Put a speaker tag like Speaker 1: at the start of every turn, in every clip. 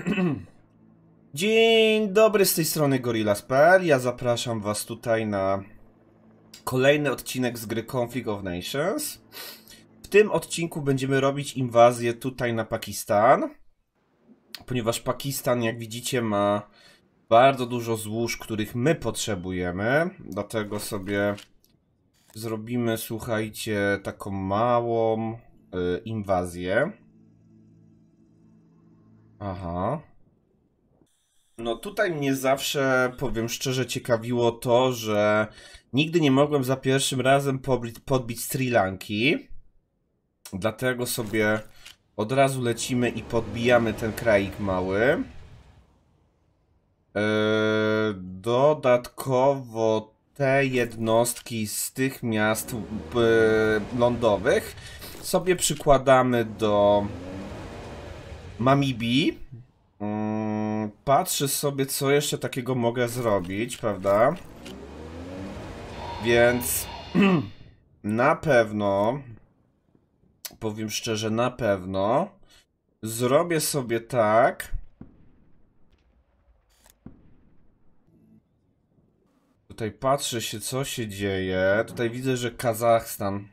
Speaker 1: Dzień dobry z tej strony Gorillaz.pl. Ja zapraszam Was tutaj na kolejny odcinek z gry Conflict of Nations. W tym odcinku będziemy robić inwazję tutaj na Pakistan, ponieważ Pakistan, jak widzicie, ma bardzo dużo złóż, których my potrzebujemy. Dlatego sobie zrobimy, słuchajcie, taką małą y, inwazję. Aha. No tutaj mnie zawsze, powiem szczerze, ciekawiło to, że nigdy nie mogłem za pierwszym razem podbić Sri Lanki. Dlatego sobie od razu lecimy i podbijamy ten kraik mały. Yy, dodatkowo te jednostki z tych miast yy, lądowych sobie przykładamy do Mamibi. Mm, patrzę sobie, co jeszcze takiego mogę zrobić, prawda? Więc na pewno, powiem szczerze, na pewno zrobię sobie tak. Tutaj patrzę się, co się dzieje. Tutaj widzę, że Kazachstan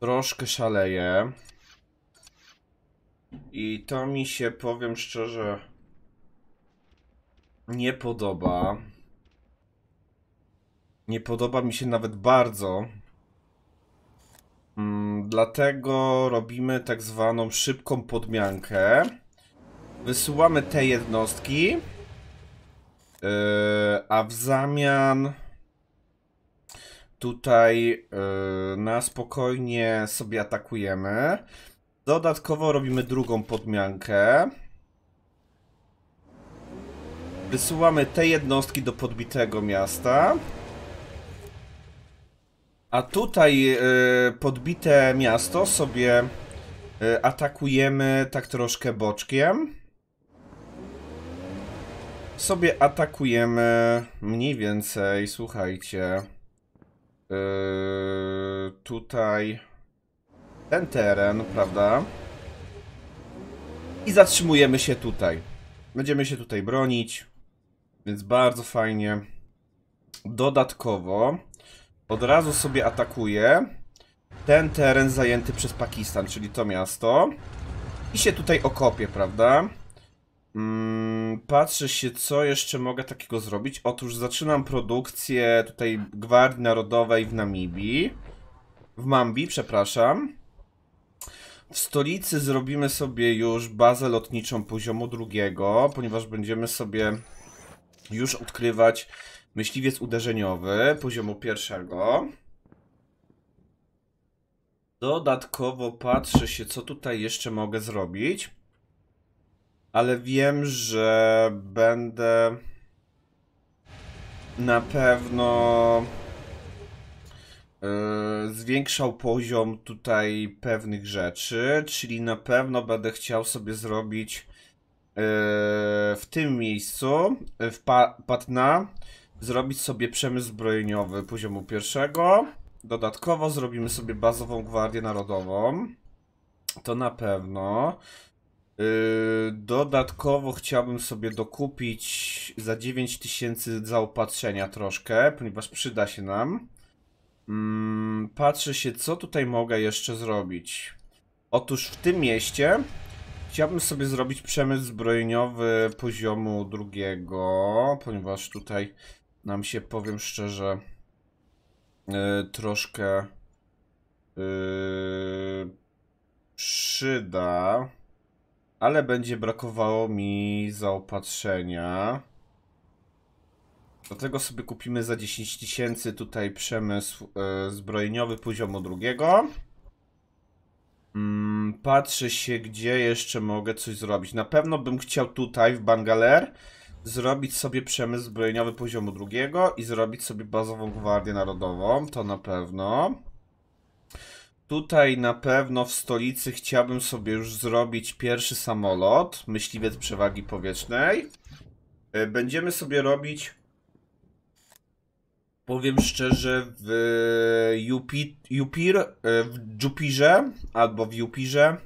Speaker 1: troszkę szaleje. I to mi się, powiem szczerze, nie podoba. Nie podoba mi się nawet bardzo. Mm, dlatego robimy tak zwaną szybką podmiankę. Wysyłamy te jednostki. Yy, a w zamian tutaj yy, na spokojnie sobie atakujemy. Dodatkowo robimy drugą podmiankę. Wysyłamy te jednostki do podbitego miasta. A tutaj e, podbite miasto sobie e, atakujemy tak troszkę boczkiem. Sobie atakujemy mniej więcej, słuchajcie, e, tutaj ten teren, prawda? I zatrzymujemy się tutaj. Będziemy się tutaj bronić, więc bardzo fajnie. Dodatkowo od razu sobie atakuje ten teren zajęty przez Pakistan, czyli to miasto. I się tutaj okopie, prawda? Mm, patrzę się, co jeszcze mogę takiego zrobić. Otóż zaczynam produkcję tutaj Gwardii Narodowej w Namibii. W Mambi, przepraszam. W stolicy zrobimy sobie już bazę lotniczą poziomu drugiego, ponieważ będziemy sobie już odkrywać myśliwiec uderzeniowy poziomu pierwszego. Dodatkowo patrzę się, co tutaj jeszcze mogę zrobić. Ale wiem, że będę na pewno Yy, zwiększał poziom tutaj pewnych rzeczy, czyli na pewno będę chciał sobie zrobić yy, w tym miejscu, yy, w Patna, zrobić sobie przemysł zbrojeniowy poziomu pierwszego. Dodatkowo zrobimy sobie bazową Gwardię Narodową. To na pewno. Dodatkowo chciałbym sobie dokupić za 9000 zaopatrzenia troszkę, ponieważ przyda się nam. Mm, patrzę się, co tutaj mogę jeszcze zrobić. Otóż w tym mieście chciałbym sobie zrobić przemysł zbrojeniowy poziomu drugiego, ponieważ tutaj nam się, powiem szczerze, yy, troszkę yy, przyda, ale będzie brakowało mi zaopatrzenia. Dlatego sobie kupimy za 10 tysięcy tutaj przemysł e, zbrojeniowy poziomu drugiego. Mm, patrzę się, gdzie jeszcze mogę coś zrobić. Na pewno bym chciał tutaj w Bangalore zrobić sobie przemysł zbrojeniowy poziomu drugiego i zrobić sobie bazową gwardię narodową, to na pewno. Tutaj na pewno w stolicy chciałbym sobie już zrobić pierwszy samolot, myśliwiec przewagi powietrznej. E, będziemy sobie robić powiem szczerze, w Jupi, Jupir, e, w Jupirze albo w Jupirze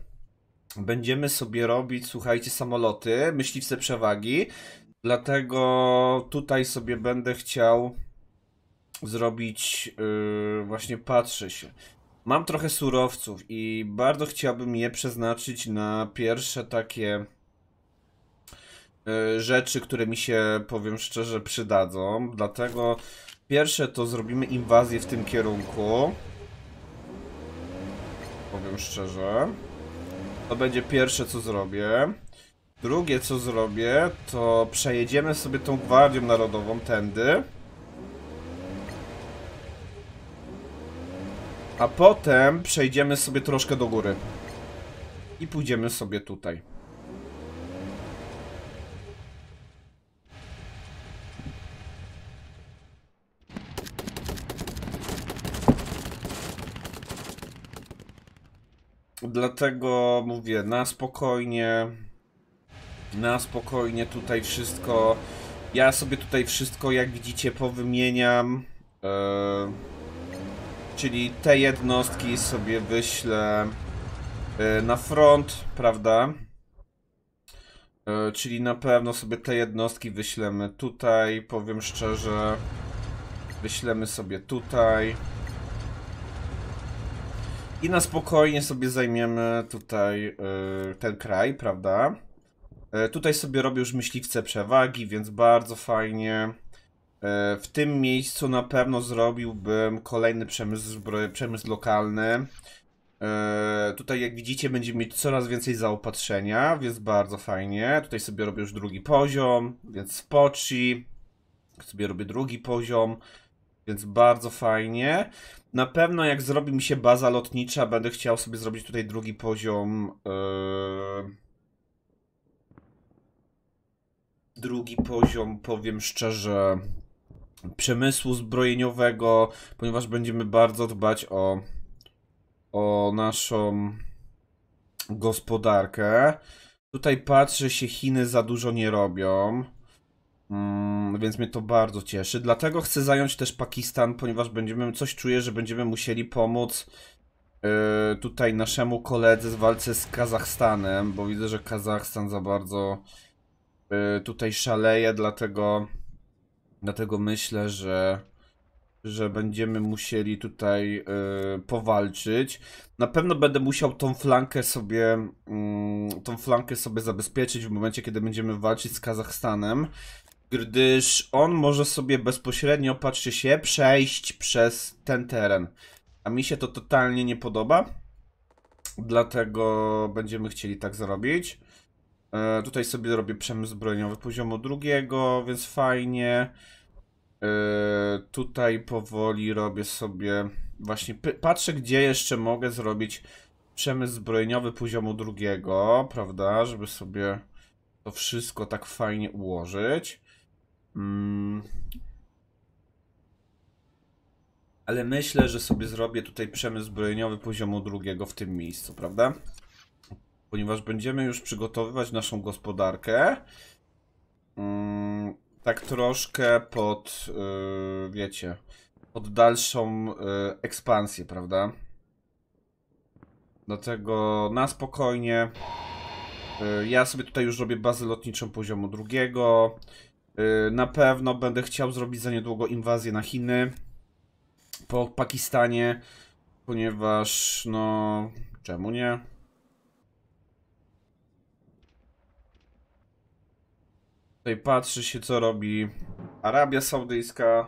Speaker 1: będziemy sobie robić, słuchajcie, samoloty, myśliwce przewagi. Dlatego tutaj sobie będę chciał zrobić, yy, właśnie patrzę się. Mam trochę surowców i bardzo chciałbym je przeznaczyć na pierwsze takie Y, rzeczy, które mi się, powiem szczerze, przydadzą. Dlatego pierwsze to zrobimy inwazję w tym kierunku. Powiem szczerze. To będzie pierwsze, co zrobię. Drugie, co zrobię, to przejedziemy sobie tą Gwardią Narodową tędy. A potem przejdziemy sobie troszkę do góry. I pójdziemy sobie tutaj. Dlatego mówię, na spokojnie, na spokojnie tutaj wszystko. Ja sobie tutaj wszystko, jak widzicie, powymieniam. Yy, czyli te jednostki sobie wyślę yy, na front, prawda? Yy, czyli na pewno sobie te jednostki wyślemy tutaj, powiem szczerze. Wyślemy sobie tutaj. I na spokojnie sobie zajmiemy tutaj yy, ten kraj, prawda? Yy, tutaj sobie robię już myśliwce przewagi, więc bardzo fajnie. Yy, w tym miejscu na pewno zrobiłbym kolejny przemysł, przemysł lokalny. Y, tutaj jak widzicie będziemy mieć coraz więcej zaopatrzenia, więc bardzo fajnie. Tutaj sobie robię już drugi poziom, więc spoczy. Sobie robię drugi poziom. Więc bardzo fajnie. Na pewno jak zrobi mi się baza lotnicza, będę chciał sobie zrobić tutaj drugi poziom. Yy... Drugi poziom, powiem szczerze, przemysłu zbrojeniowego, ponieważ będziemy bardzo dbać o, o naszą gospodarkę. Tutaj patrzę, się Chiny za dużo nie robią. Mm, więc mnie to bardzo cieszy. Dlatego chcę zająć też Pakistan, ponieważ będziemy, coś czuję, że będziemy musieli pomóc yy, tutaj naszemu koledze w walce z Kazachstanem, bo widzę, że Kazachstan za bardzo yy, tutaj szaleje, dlatego, dlatego myślę, że że będziemy musieli tutaj e, powalczyć. Na pewno będę musiał tą flankę sobie mm, tą flankę sobie zabezpieczyć w momencie, kiedy będziemy walczyć z Kazachstanem gdyż on może sobie bezpośrednio, patrzcie się, przejść przez ten teren. A mi się to totalnie nie podoba, dlatego będziemy chcieli tak zrobić. E, tutaj sobie zrobię przemysł zbrojeniowy poziomu drugiego, więc fajnie. E, tutaj powoli robię sobie, właśnie patrzę gdzie jeszcze mogę zrobić przemysł zbrojeniowy poziomu drugiego, prawda, żeby sobie to wszystko tak fajnie ułożyć. Mm. Ale myślę, że sobie zrobię tutaj przemysł zbrojeniowy poziomu drugiego w tym miejscu, prawda? Ponieważ będziemy już przygotowywać naszą gospodarkę. Mm, tak troszkę pod, y, wiecie, pod dalszą y, ekspansję, prawda? Dlatego na spokojnie. Y, ja sobie tutaj już robię bazę lotniczą poziomu drugiego. Y, na pewno będę chciał zrobić za niedługo inwazję na Chiny po Pakistanie, ponieważ no czemu nie? Tutaj patrzy się co robi Arabia Saudyjska.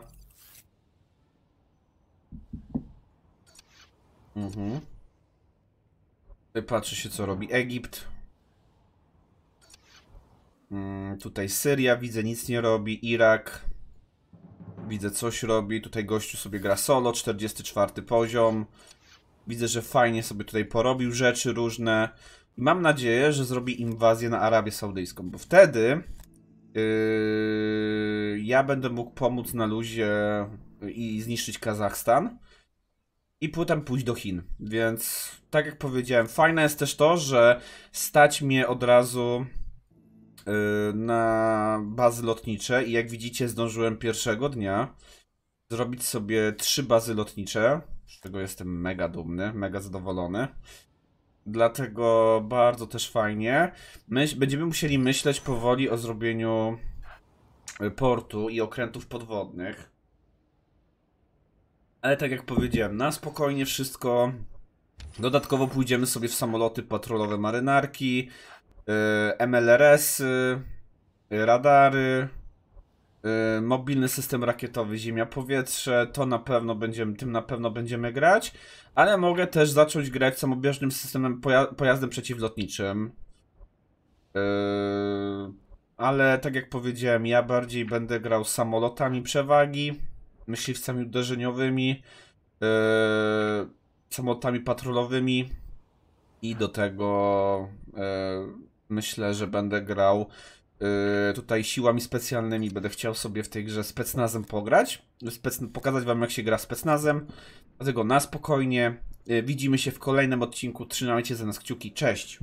Speaker 1: Mhm. Tutaj patrzy się co robi Egipt. Mm, tutaj Syria, widzę, nic nie robi. Irak, widzę, coś robi. Tutaj gościu sobie gra solo, 44 poziom. Widzę, że fajnie sobie tutaj porobił rzeczy różne. Mam nadzieję, że zrobi inwazję na Arabię Saudyjską, bo wtedy yy, ja będę mógł pomóc na luzie i zniszczyć Kazachstan i potem pójść do Chin. Więc tak jak powiedziałem, fajne jest też to, że stać mnie od razu Y, na bazy lotnicze i jak widzicie zdążyłem pierwszego dnia zrobić sobie trzy bazy lotnicze, z czego jestem mega dumny, mega zadowolony. Dlatego bardzo też fajnie. My będziemy musieli myśleć powoli o zrobieniu y, portu i okrętów podwodnych. Ale tak jak powiedziałem, na spokojnie wszystko. Dodatkowo pójdziemy sobie w samoloty patrolowe marynarki, Y, MLRS, y, radary, y, mobilny system rakietowy Ziemia-Powietrze, to na pewno będziemy, tym na pewno będziemy grać, ale mogę też zacząć grać samobieżnym systemem, poja pojazdem przeciwlotniczym. ale tak jak powiedziałem, ja bardziej będę grał samolotami przewagi, myśliwcami uderzeniowymi, yy, samolotami patrolowymi i do tego yy, myślę, że będę grał yy, tutaj siłami specjalnymi. Będę chciał sobie w tej grze specnazem pograć, spec, pokazać wam jak się gra specnazem. Dlatego na spokojnie. Yy, widzimy się w kolejnym odcinku. Trzymajcie za nas kciuki. Cześć!